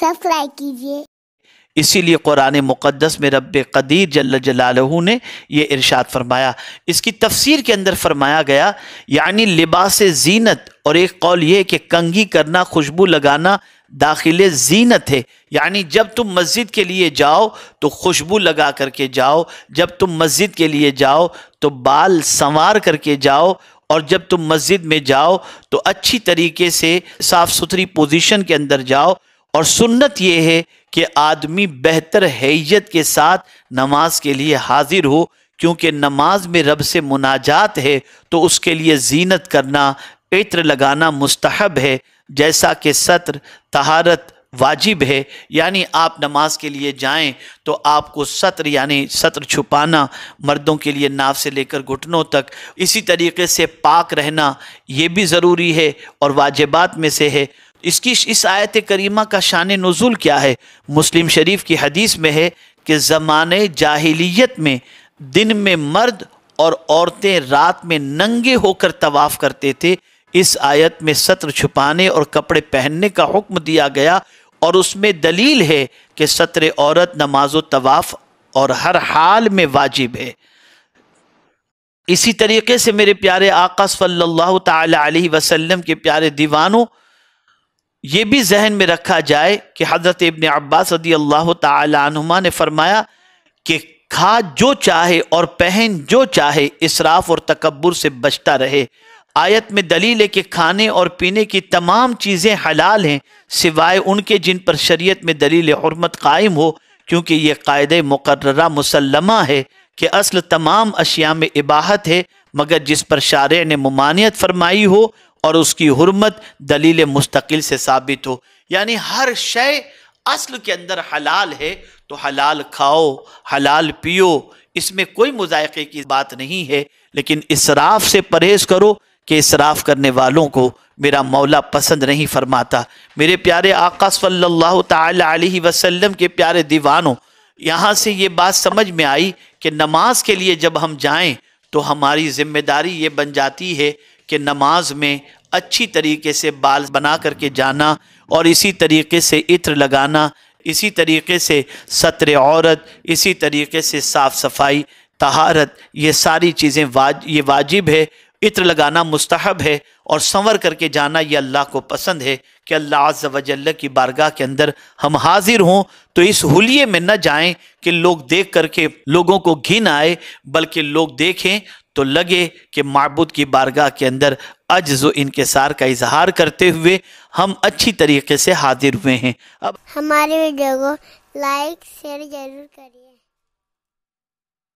subscribe कीजिए इसीलिए कुरान मुक़दस में रब कदीर जल्ल जलालहू ने यह इरशाद फरमाया इसकी तफसीर के अंदर फरमाया गया यानी लिबास जीनत और एक कौल ये कि कंघी करना खुशबू लगाना दाखिल जीनत है यानी जब तुम मस्जिद के लिए जाओ तो खुशबू लगा करके जाओ जब तुम मस्जिद के लिए जाओ तो बाल संवार करके जाओ और जब तुम मस्जिद में जाओ तो अच्छी तरीके से साफ़ सुथरी पोजिशन के अंदर जाओ और सुन्नत ये है कि आदमी बेहतर हैयत के साथ नमाज के लिए हाजिर हो क्योंकि नमाज में रब से मुनाजात है तो उसके लिए जीनत करना इत्र लगाना मुस्तहब है जैसा कि सत्र तहारत वाजिब है यानी आप नमाज के लिए जाएं तो आपको सत्र यानी सत्र छुपाना मर्दों के लिए नाव से लेकर घुटनों तक इसी तरीके से पाक रहना ये भी ज़रूरी है और वाजिबात में से है इसकी इस आयत करीमा का शान नज़ुल क्या है मुस्लिम शरीफ की हदीस में है कि ज़माने जाहिलियत में दिन में मर्द और औरतें रात में नंगे होकर तवाफ़ करते थे इस आयत में सत्र छुपाने और कपड़े पहनने का हुक्म दिया गया और उसमें दलील है कि सत्र औरत नमाज तवाफ़ और हर हाल में वाजिब है इसी तरीके से मेरे प्यारे आका सल्लल्लाहु अलैहि वसल्लम के प्यारे दीवानों ये भी जहन में रखा जाए कि हज़रत इबन अब्बास रदी अल्लाह तुमा ने फरमाया कि खा जो चाहे और पहन जो चाहे इसराफ और तकबर से बचता रहे आयत में दलील है कि खाने और पीने की तमाम चीज़ें हलाल हैं सिवाय उनके जिन पर शरीयत में दलील हरमत कायम हो क्योंकि ये कायद मुकर्रा मुसलमा है कि असल तमाम अशिया में इबाहत है मगर जिस पर शार ने ममानियत फरमाई हो और उसकी हरमत दलील मुस्तकिल से साबित हो यानी हर शय असल के अंदर हलाल है तो हलाल खाओ हलाल पियो इसमें कोई मुजायके की बात नहीं है लेकिन इसराफ से परहेज़ करो कि इसराफ करने वालों को मेरा मौला पसंद नहीं फरमाता मेरे प्यारे आका सल्लल्लाहु अलैहि वसल्लम के प्यारे दीवानों यहाँ से ये बात समझ में आई कि नमाज के लिए जब हम जाएं तो हमारी ज़िम्मेदारी ये बन जाती है कि नमाज में अच्छी तरीके से बाल बना करके जाना और इसी तरीके से इत्र लगाना इसी तरीके से सत्र औरत इसी तरीके से साफ़ सफाई तहारत ये सारी चीज़ें वाज ये वाजिब है इत्र लगाना मुस्तहब है और संवर करके जाना ये अल्लाह को पसंद है कि अल्लाह अज़ वजल की बारगाह के अंदर हम हाजिर हों तो इस हुलिये में न जाएं कि लोग देख करके लोगों को घिन आए बल्कि लोग देखें तो लगे कि मबूद की बारगाह के अंदर अज्ज सार का इजहार करते हुए हम अच्छी तरीके से हाजिर हुए हैं अब हमारे वीडियो को लाइक शेयर जरूर करिए